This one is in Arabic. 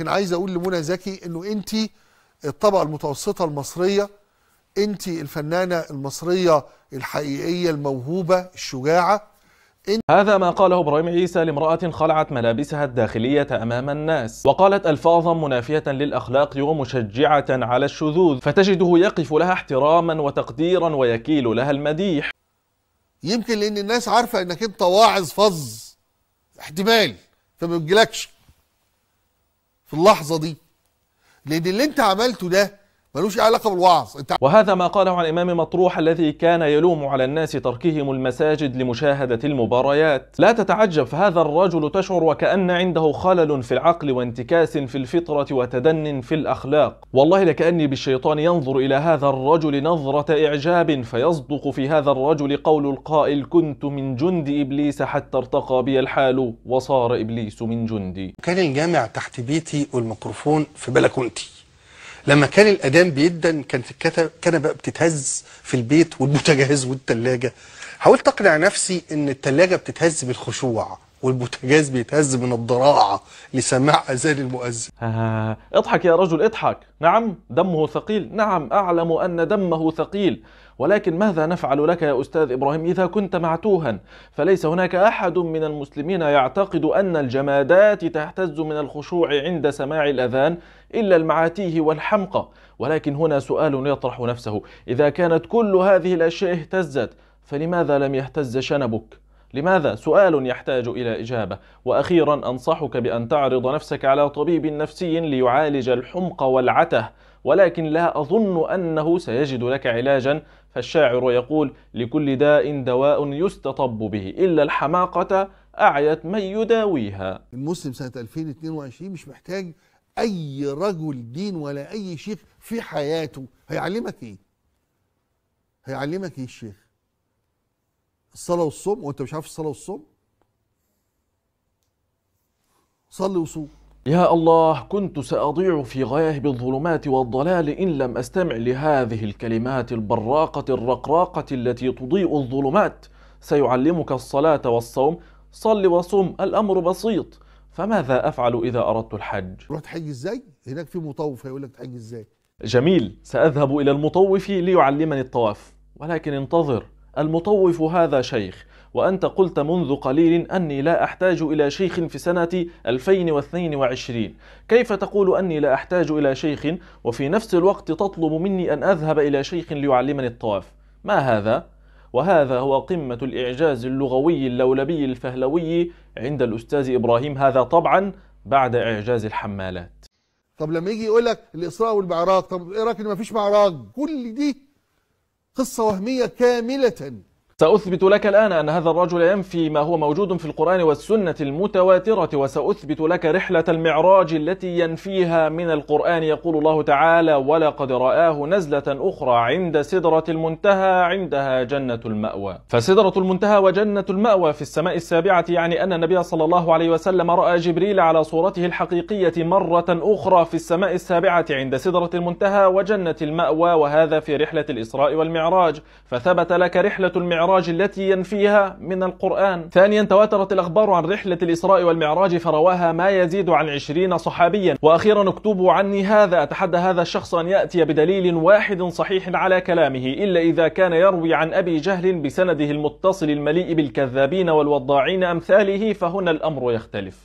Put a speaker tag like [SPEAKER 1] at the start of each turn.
[SPEAKER 1] لكن عايز اقول لمنى زكي انه انت الطبقه المتوسطه المصريه انت الفنانه المصريه الحقيقيه الموهوبه الشجاعه
[SPEAKER 2] هذا ما قاله ابراهيم عيسى لامرأة خلعت ملابسها الداخلية أمام الناس وقالت ألفاظا منافية للأخلاق ومشجعة على الشذوذ فتجده يقف لها احتراما وتقديرا ويكيل لها المديح يمكن لأن الناس عارفة أنك أنت
[SPEAKER 1] واعظ فظ احتمال فما بيجيلكش في اللحظه دي لان اللي انت عملته ده ملوش علاقه بالوعظ انت
[SPEAKER 2] وهذا ما قاله عن الامام مطروح الذي كان يلوم على الناس تركهم المساجد لمشاهده المباريات لا تتعجب فهذا الرجل تشعر وكان عنده خلل في العقل وانتكاس في الفطره وتدن في الاخلاق والله لكاني بالشيطان ينظر الى هذا الرجل نظره اعجاب فيصدق في هذا الرجل قول القائل كنت من جند ابليس حتى ارتقى بي الحال وصار ابليس من جندي
[SPEAKER 1] كان الجامع تحت بيتي والميكروفون في بلكونتي لما كان الاذان بيدن كانت الكنبه بتتهز في البيت والبوتاجاز والتلاجة حاولت اقنع نفسي ان التلاجة
[SPEAKER 2] بتتهز بالخشوع والبوتجاز بيتهز من الضراعة لسماع أذان المؤذن آه، اضحك يا رجل اضحك نعم دمه ثقيل نعم أعلم أن دمه ثقيل ولكن ماذا نفعل لك يا أستاذ إبراهيم إذا كنت معتوها فليس هناك أحد من المسلمين يعتقد أن الجمادات تهتز من الخشوع عند سماع الأذان إلا المعاتيه والحمقى ولكن هنا سؤال يطرح نفسه إذا كانت كل هذه الأشياء اهتزت فلماذا لم يهتز شنبك؟ لماذا؟ سؤال يحتاج إلى إجابة وأخيرا أنصحك بأن تعرض نفسك على طبيب نفسي ليعالج الحمق والعته ولكن لا أظن أنه سيجد لك علاجا فالشاعر يقول لكل داء دواء يستطب به إلا الحماقة أعيت من يداويها
[SPEAKER 1] المسلم سنة 2022 مش محتاج أي رجل دين ولا أي شيخ في حياته هيعلمك إيه؟ هيعلمك إيه الشيخ؟ الصلاه والصوم وانت مش عارف الصلاه والصوم صلي وصوم
[SPEAKER 2] يا الله كنت سأضيع في غياهب الظلمات والضلال إن لم أستمع لهذه الكلمات البراقة الرقراقة التي تضيء الظلمات سيعلمك الصلاة والصوم صلي وصم الأمر بسيط فماذا أفعل إذا أردت الحج؟ رحت
[SPEAKER 1] حج إزاي؟ هناك في مطوف هيقول لك تحج إزاي؟
[SPEAKER 2] جميل سأذهب إلى المطوف ليعلمني الطواف ولكن انتظر المطوف هذا شيخ وأنت قلت منذ قليل أني لا أحتاج إلى شيخ في سنة 2022 كيف تقول أني لا أحتاج إلى شيخ وفي نفس الوقت تطلب مني أن أذهب إلى شيخ ليعلمني الطواف ما هذا؟ وهذا هو قمة الإعجاز اللغوي اللولبي الفهلوي عند الأستاذ إبراهيم هذا طبعا بعد إعجاز الحمالات
[SPEAKER 1] طب لما يجي يقول لك الإسراء والمعراج طب إيه رأيك إن فيش معراج كل دي قصة وهمية كاملة
[SPEAKER 2] سأثبت لك الآن أن هذا الرجل ينفي ما هو موجود في القرآن والسنة المتواترة وسأثبت لك رحلة المعراج التي ينفيها من القرآن يقول الله تعالى ولقد رآه نزلة أخرى عند سدرة المنتهى عندها جنة المأوى فسدرة المنتهى وجنة المأوى في السماء السابعة يعني أن النبي صلى الله عليه وسلم رأى جبريل على صورته الحقيقية مرة أخرى في السماء السابعة عند سدرة المنتهى وجنة المأوى وهذا في رحلة الإسراء والمعراج فثبت لك رحلة المعراج والمعراج التي ينفيها من القرآن ثانيا تواترت الأخبار عن رحلة الإسراء والمعراج فرواها ما يزيد عن عشرين صحابيا وأخيرا اكتبوا عني هذا أتحدى هذا الشخص أن يأتي بدليل واحد صحيح على كلامه إلا إذا كان يروي عن أبي جهل بسنده المتصل المليء بالكذابين والوضاعين أمثاله فهنا الأمر يختلف